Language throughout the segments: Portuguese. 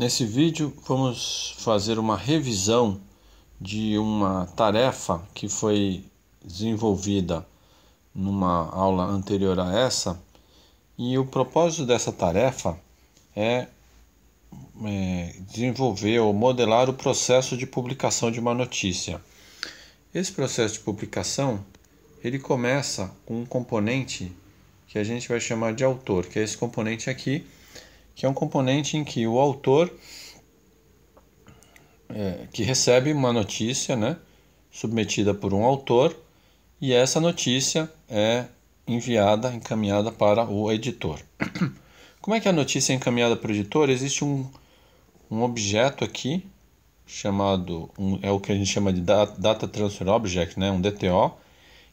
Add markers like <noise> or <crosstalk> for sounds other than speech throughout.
Nesse vídeo vamos fazer uma revisão de uma tarefa que foi desenvolvida numa aula anterior a essa e o propósito dessa tarefa é, é desenvolver ou modelar o processo de publicação de uma notícia. Esse processo de publicação ele começa com um componente que a gente vai chamar de autor, que é esse componente aqui que é um componente em que o autor é, que recebe uma notícia, né, submetida por um autor, e essa notícia é enviada, encaminhada para o editor. <coughs> Como é que a notícia é encaminhada para o editor? Existe um, um objeto aqui chamado um, é o que a gente chama de data transfer object, né, um DTO,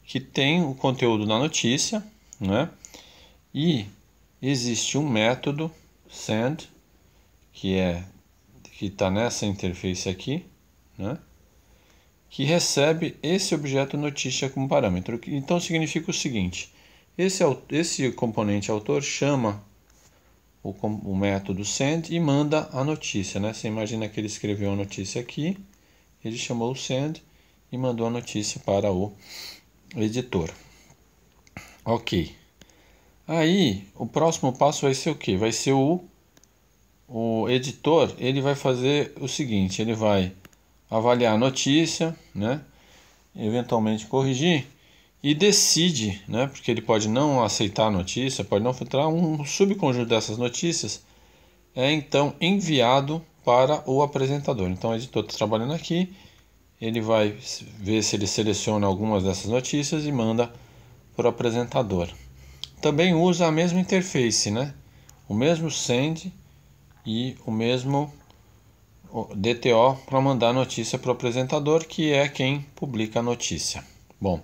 que tem o conteúdo da notícia, né? E existe um método send, que é que está nessa interface aqui, né? que recebe esse objeto notícia como parâmetro. Então significa o seguinte: esse, esse componente autor chama o, o método send e manda a notícia. Né? Você imagina que ele escreveu a notícia aqui, ele chamou o send e mandou a notícia para o editor. Ok. Aí, o próximo passo vai ser o que? Vai ser o, o editor, ele vai fazer o seguinte, ele vai avaliar a notícia, né? eventualmente corrigir e decide, né? porque ele pode não aceitar a notícia, pode não filtrar, um subconjunto dessas notícias é então enviado para o apresentador. Então, o editor está trabalhando aqui, ele vai ver se ele seleciona algumas dessas notícias e manda para o apresentador também usa a mesma interface, né? O mesmo send e o mesmo DTO para mandar notícia para o apresentador, que é quem publica a notícia. Bom,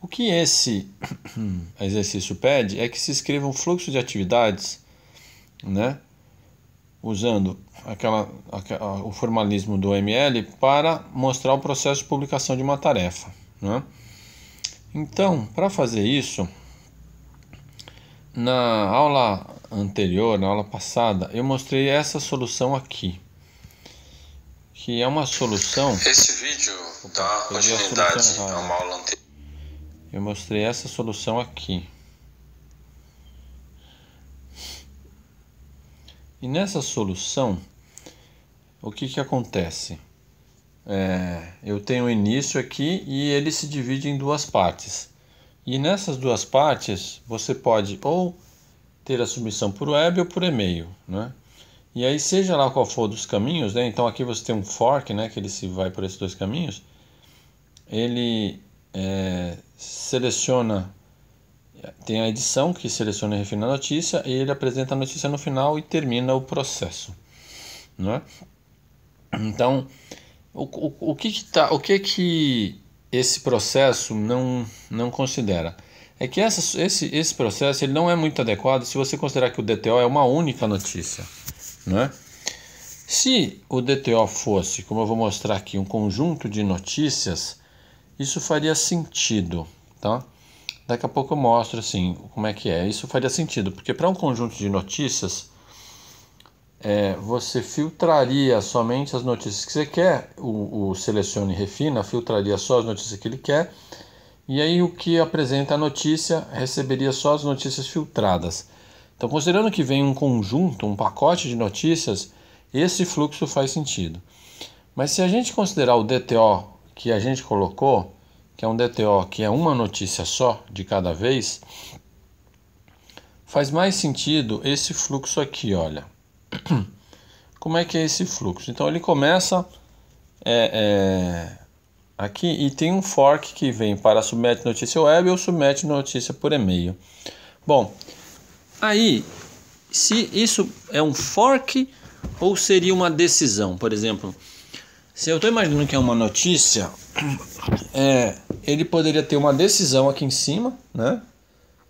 o que esse <clears throat> exercício pede é que se escreva um fluxo de atividades, né? Usando aquela, aquela, o formalismo do ML para mostrar o processo de publicação de uma tarefa. Né? Então, para fazer isso, na aula anterior, na aula passada, eu mostrei essa solução aqui, que é uma solução. Esse vídeo Opa, dá continuidade a é uma aula anterior. Eu mostrei essa solução aqui. E nessa solução, o que, que acontece? É, eu tenho o início aqui e ele se divide em duas partes. E nessas duas partes, você pode ou ter a submissão por web ou por e-mail, né? E aí, seja lá qual for dos caminhos, né? Então aqui você tem um fork, né? Que ele se vai por esses dois caminhos. Ele é, seleciona, tem a edição que seleciona e refina a notícia e ele apresenta a notícia no final e termina o processo, né? Então, o, o, o que que tá, o que que esse processo não, não considera é que essa, esse, esse processo ele não é muito adequado se você considerar que o DTO é uma única notícia. Né? Se o DTO fosse, como eu vou mostrar aqui, um conjunto de notícias, isso faria sentido. Tá? Daqui a pouco eu mostro assim como é que é. Isso faria sentido, porque para um conjunto de notícias, é, você filtraria somente as notícias que você quer, o, o selecione e refina, filtraria só as notícias que ele quer, e aí o que apresenta a notícia receberia só as notícias filtradas. Então, considerando que vem um conjunto, um pacote de notícias, esse fluxo faz sentido. Mas se a gente considerar o DTO que a gente colocou, que é um DTO que é uma notícia só de cada vez, faz mais sentido esse fluxo aqui, olha. <coughs> Como é que é esse fluxo? Então ele começa é, é, aqui e tem um fork que vem para submete notícia web ou submete notícia por e-mail. Bom, aí se isso é um fork ou seria uma decisão, por exemplo, se eu estou imaginando que é uma notícia, <coughs> é, ele poderia ter uma decisão aqui em cima, né?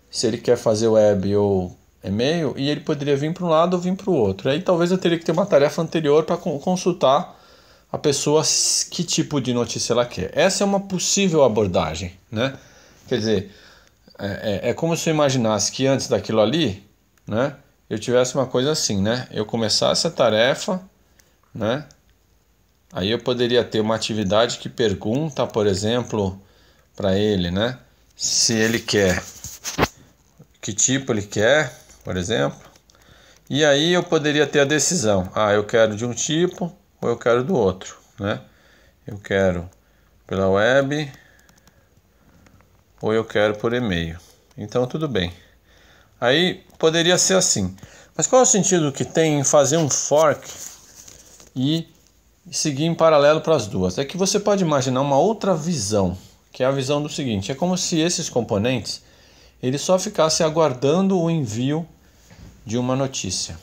Se ele quer fazer web ou e-mail e ele poderia vir para um lado ou vir para o outro. Aí talvez eu teria que ter uma tarefa anterior para consultar a pessoa que tipo de notícia ela quer. Essa é uma possível abordagem, né? Quer dizer, é, é, é como se eu imaginasse que antes daquilo ali, né? Eu tivesse uma coisa assim, né? Eu começasse a tarefa, né? Aí eu poderia ter uma atividade que pergunta, por exemplo, para ele, né? Se ele quer, que tipo ele quer, por exemplo. E aí eu poderia ter a decisão: ah, eu quero de um tipo ou eu quero do outro, né? Eu quero pela web ou eu quero por e-mail. Então tudo bem. Aí poderia ser assim. Mas qual é o sentido que tem em fazer um fork e seguir em paralelo para as duas? É que você pode imaginar uma outra visão, que é a visão do seguinte: é como se esses componentes ele só ficasse aguardando o envio de uma notícia,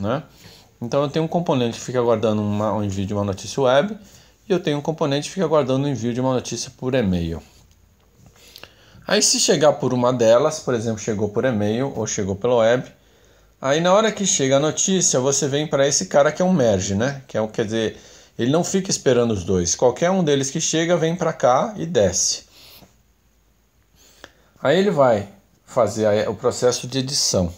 né? Então eu tenho um componente que fica guardando uma, um envio de uma notícia web e eu tenho um componente que fica guardando o envio de uma notícia por e-mail. Aí se chegar por uma delas, por exemplo, chegou por e-mail ou chegou pela web, aí na hora que chega a notícia, você vem para esse cara que é um merge, né? Que é o quer dizer, ele não fica esperando os dois. Qualquer um deles que chega vem para cá e desce. Aí ele vai fazer o processo de edição.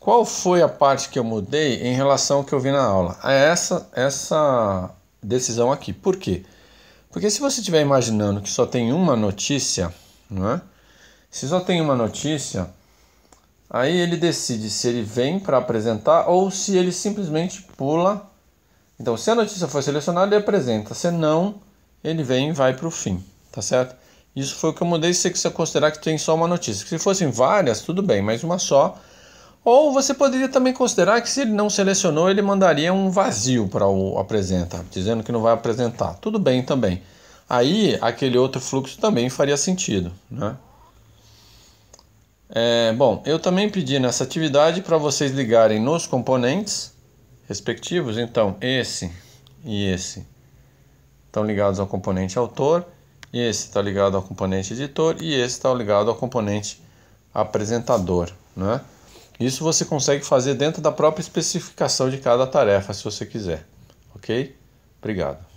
Qual foi a parte que eu mudei em relação ao que eu vi na aula? É essa, essa decisão aqui. Por quê? Porque se você estiver imaginando que só tem uma notícia, não é? Se só tem uma notícia, aí ele decide se ele vem para apresentar ou se ele simplesmente pula. Então, se a notícia for selecionada, ele apresenta. Se não, ele vem e vai para o fim, tá certo? Isso foi o que eu mudei. Se você considerar que tem só uma notícia. Se fossem várias, tudo bem, mas uma só ou você poderia também considerar que se ele não selecionou, ele mandaria um vazio para o apresenta, dizendo que não vai apresentar. Tudo bem também. Aí aquele outro fluxo também faria sentido. Né? É, bom, eu também pedi nessa atividade para vocês ligarem nos componentes respectivos. Então, esse e esse estão ligados ao componente autor, esse está ligado ao componente editor e esse está ligado ao componente apresentador. Né? Isso você consegue fazer dentro da própria especificação de cada tarefa, se você quiser. Ok? Obrigado.